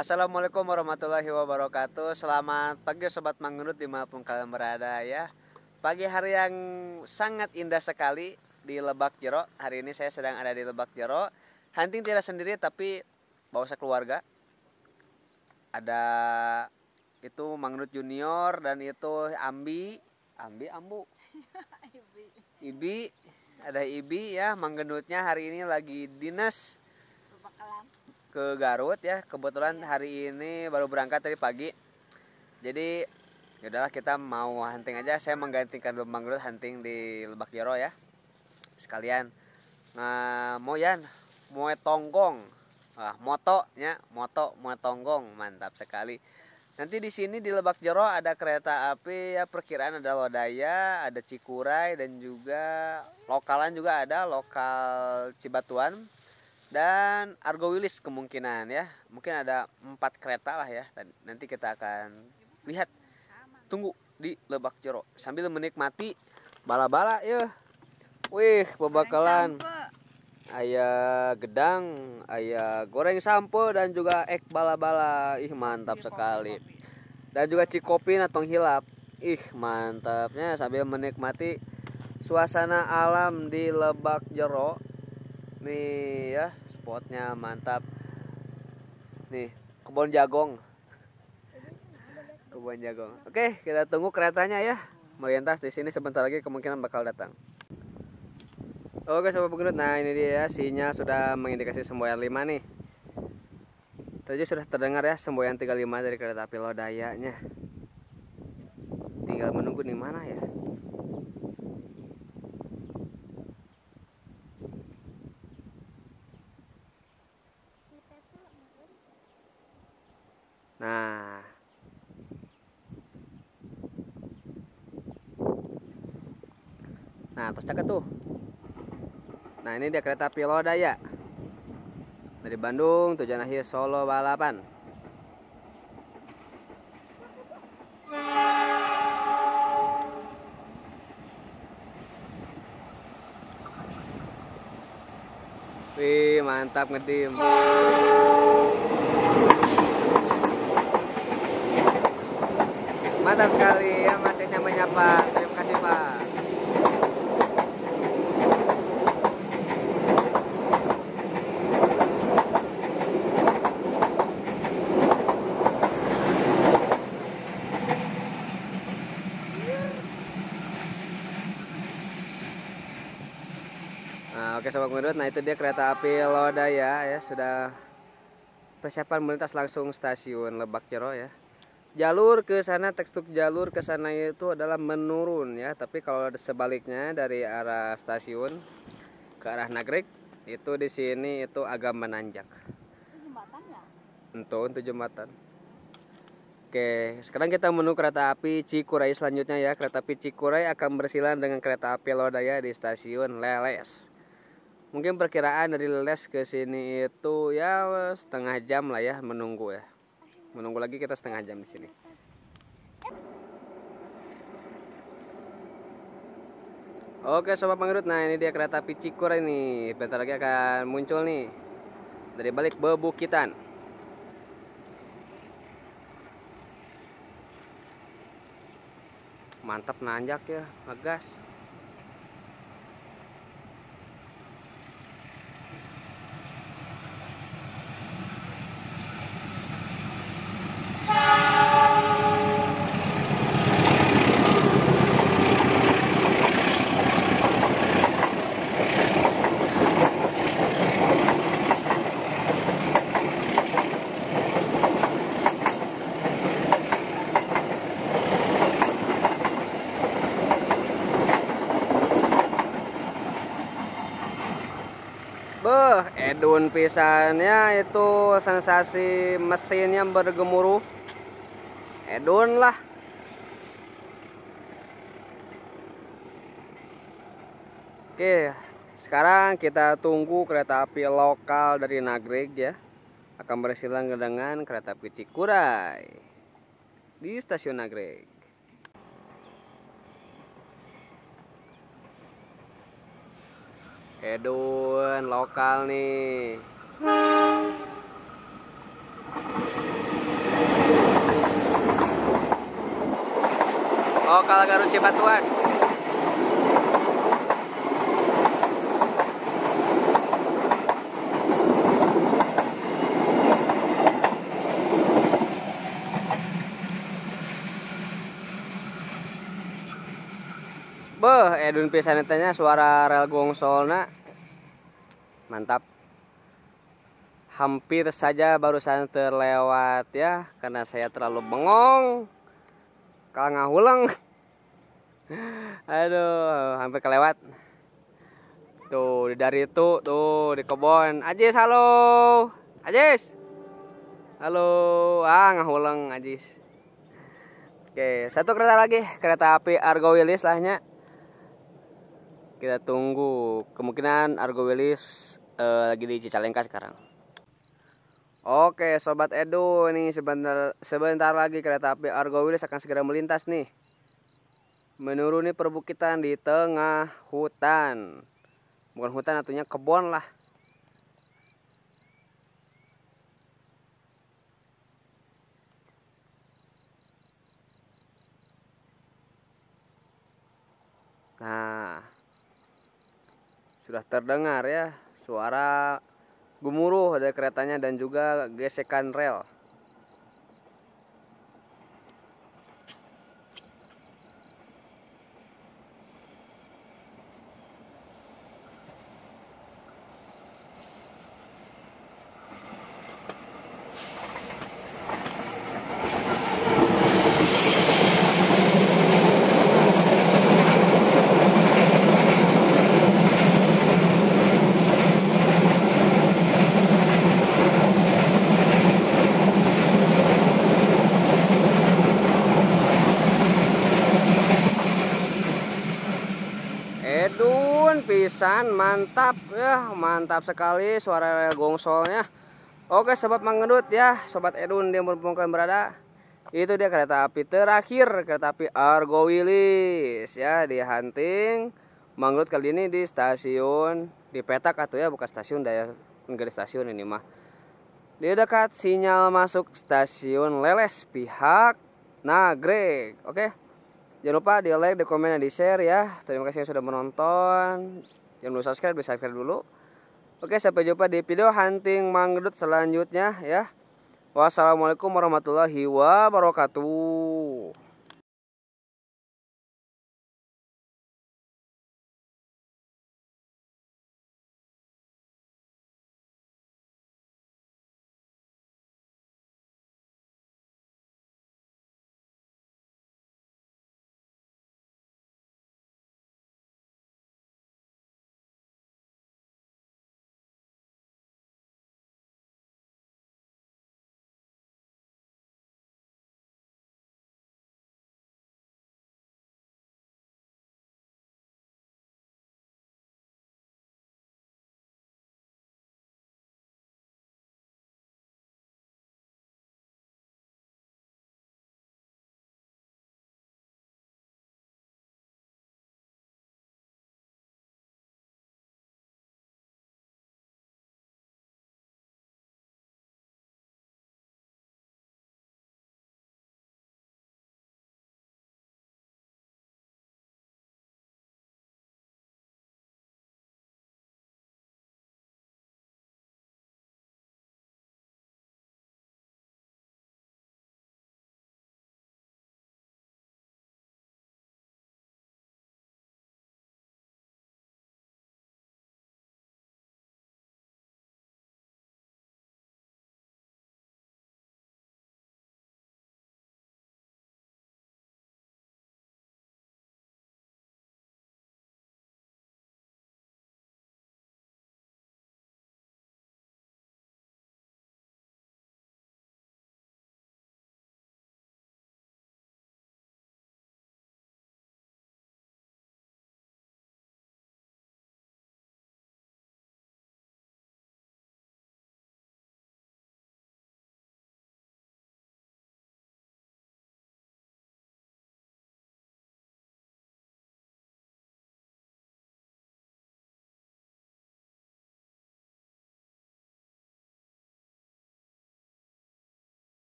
Assalamualaikum warahmatullahi wabarakatuh Selamat pagi Sobat Mangunut dimanapun kalian berada ya Pagi hari yang sangat indah sekali di Lebak Jero Hari ini saya sedang ada di Lebak Jero Hunting tidak sendiri tapi bawa sekeluarga Ada itu Mangunut Junior dan itu Ambi Ambi Ambu Ibi ada Ibi ya manggenutnya hari ini lagi dinas ke Garut ya. Kebetulan iya. hari ini baru berangkat tadi pagi. Jadi yaudahlah kita mau hunting aja. Saya menggantikan lubang Garut hunting di Lebak Jero ya. Sekalian. Nah, yan Moe Tonggong. moto ah, motonya, moto mau Tonggong. Mantap sekali. Nanti di sini di Lebak Jero ada kereta api ya perkiraan ada Lodaya, ada Cikuray dan juga lokalan juga ada lokal Cibatuan dan Argo Wilis kemungkinan ya mungkin ada empat kereta lah ya dan nanti kita akan lihat tunggu di Lebak Jero sambil menikmati bala-bala ya wih pembakalan ayah gedang ayah goreng sampo dan juga ek bala-bala ih mantap iya, sekali dan juga cikopi atau hilap ih mantapnya sambil menikmati suasana alam di Lebak Jero nih ya spotnya mantap nih kebun jagung, kebun jagung. oke kita tunggu keretanya ya melintas di sini sebentar lagi kemungkinan bakal datang oke sobat pengerut nah ini dia ya. sinyal sudah mengindikasi semboyan lima nih tadi sudah terdengar ya semboyan 35 dari kereta api lodayanya tinggal menunggu di mana ya nah terus cakep tuh nah ini dia kereta Pilodaya dari Bandung tujuan akhir Solo balapan Wih, mantap ngedim. Mantap sekali ya masihnya menyapa. Terima kasih, Pak. Sobat Mudut. Nah itu dia kereta api Lodaya ya, sudah persiapan melintas langsung stasiun Lebak Jero ya. Jalur ke sana tekstur jalur ke sana itu adalah menurun ya, tapi kalau sebaliknya dari arah stasiun ke arah Nagrek itu di sini itu agak menanjak. jembatan Untuk, untuk jembatan. Oke, sekarang kita menu kereta api Cikuray selanjutnya ya. Kereta api Cikuray akan bersilan dengan kereta api Lodaya di stasiun Leles mungkin perkiraan dari les ke sini itu ya setengah jam lah ya menunggu ya menunggu lagi kita setengah jam di sini Oke sobat pengerut, nah ini dia kereta api cikur ini Bentar lagi akan muncul nih Dari balik bebukitan Mantap nanjak ya, ngegas daun pisangnya itu sensasi mesinnya bergemuruh edun eh, lah oke sekarang kita tunggu kereta api lokal dari Nagreg ya akan bersilang dengan kereta api Cikuray di stasiun Nagreg Edun eh, lokal nih. Lokal Garut Cipatuan. edun pisan tanya suara rel Gong Solna mantap hampir saja barusan terlewat ya karena saya terlalu bengong kalau ngahulang aduh hampir kelewat tuh dari itu tuh di kebon Ajis halo Ajis halo ah ngahuleng Ajis oke satu kereta lagi kereta api Argo Wilis lahnya kita tunggu. Kemungkinan Argo Willis uh, lagi di Cicalengka sekarang. Oke, sobat Edu, ini sebentar sebentar lagi kereta api Argo Wilis akan segera melintas nih. Menuruni perbukitan di tengah hutan. Bukan hutan, artinya kebun lah. Nah, sudah terdengar ya suara gemuruh dari keretanya dan juga gesekan rel. pisan mantap ya mantap sekali suara gongsolnya oke sobat mengedut ya sobat edun dia merupakan berada itu dia kereta api terakhir kereta api Argo Wilis ya di hunting mengedut kali ini di stasiun di petak atau ya bukan stasiun daya negeri stasiun ini mah di dekat sinyal masuk stasiun Leles pihak nagrek oke Jangan lupa di like, di komen, dan di share ya. Terima kasih yang sudah menonton yang belum subscribe bisa subscribe dulu oke sampai jumpa di video hunting mangrove selanjutnya ya wassalamualaikum warahmatullahi wabarakatuh